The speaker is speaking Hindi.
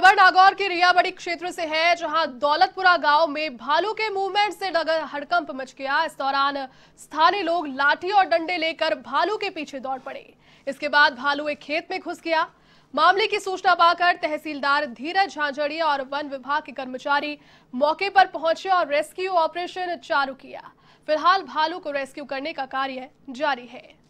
खबर नागौर के रियाबड़ी क्षेत्र से है जहां दौलतपुरा गांव में भालू के मूवमेंट से नगर हड़कंप मच गया इस दौरान स्थानीय लोग लाठी और डंडे लेकर भालू के पीछे दौड़ पड़े इसके बाद भालू एक खेत में घुस गया मामले की सूचना पाकर तहसीलदार धीरज झांझड़िया और वन विभाग के कर्मचारी मौके पर पहुंचे और रेस्क्यू ऑपरेशन चालू किया फिलहाल भालू को रेस्क्यू करने का कार्य जारी है